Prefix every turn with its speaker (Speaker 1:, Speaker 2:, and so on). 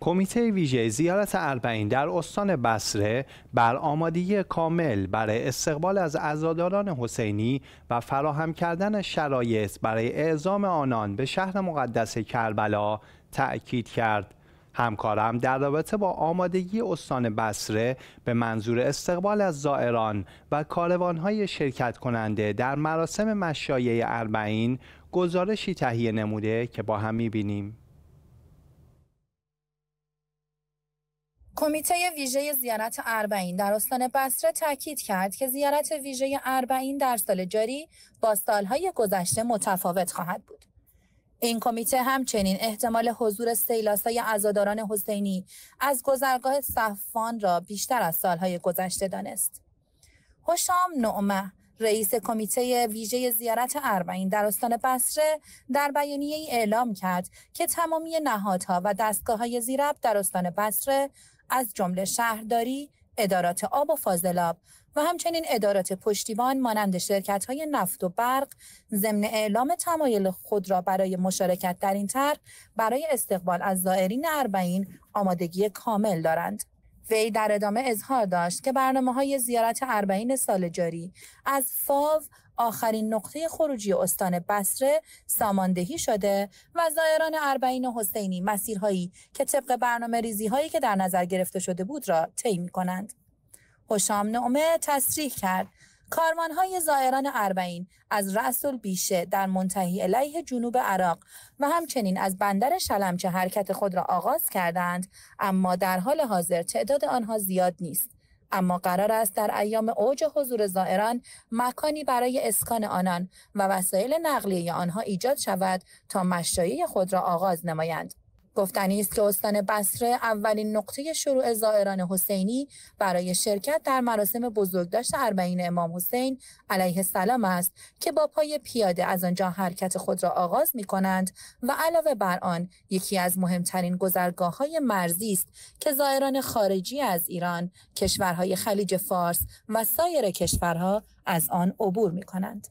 Speaker 1: کمیته ویژه زیارت اربعین در استان بصره بر آمادگی کامل برای استقبال از ازاداران حسینی و فراهم کردن شرایط برای اعزام آنان به شهر مقدس کربلا تأکید کرد. همکارم در رابطه با آمادگی استان بصره به منظور استقبال از زائران و کاروانهای شرکت کننده در مراسم مشایع اربعین گزارشی تهیه نموده که با هم می‌بینیم.
Speaker 2: کمیته ویژه زیارت اربعین در استان بسره تاکید کرد که زیارت ویژه اربعین در سال جاری با سالهای گذشته متفاوت خواهد بود. این کمیته همچنین احتمال حضور سیلاسای عزاداران حسینی از گذرگاه صفوان را بیشتر از سالهای گذشته دانست. هشام نعمه رئیس کمیته ویژه زیارت اربعین در استان بسره در بیانیه ای اعلام کرد که تمامی نهادها و دستگاه های زیرب در استان بسره از جمله شهرداری، ادارات آب و فاضلاب و همچنین ادارات پشتیبان مانند شرکت های نفت و برق ضمن اعلام تمایل خود را برای مشارکت در این طرح برای استقبال از زائرین اربعین آمادگی کامل دارند. وی در ادامه اظهار داشت که برنامه های زیارت اربعین سال جاری از فاو آخرین نقطه خروجی استان بسره ساماندهی شده و زائران اربعین حسینی مسیرهایی که طبق برنامه ریزی هایی که در نظر گرفته شده بود را طی می کنند. حشام نعمه تصریح کرد های زائران اربعین از رأس بیشه در منتهی علیه جنوب عراق و همچنین از بندر شلمچه حرکت خود را آغاز کردند اما در حال حاضر تعداد آنها زیاد نیست اما قرار است در ایام اوج حضور زائران مکانی برای اسکان آنان و وسایل نقلیه آنها ایجاد شود تا مشایع خود را آغاز نمایند گفتنی است که استان بصره اولین نقطه شروع زائران حسینی برای شرکت در مراسم بزرگداشت اربعین امام حسین علیه السلام است که با پای پیاده از آنجا حرکت خود را آغاز می کنند و علاوه بر آن یکی از مهمترین گذرگاه های مرزی است که زائران خارجی از ایران، کشورهای خلیج فارس و سایر کشورها از آن عبور می کنند.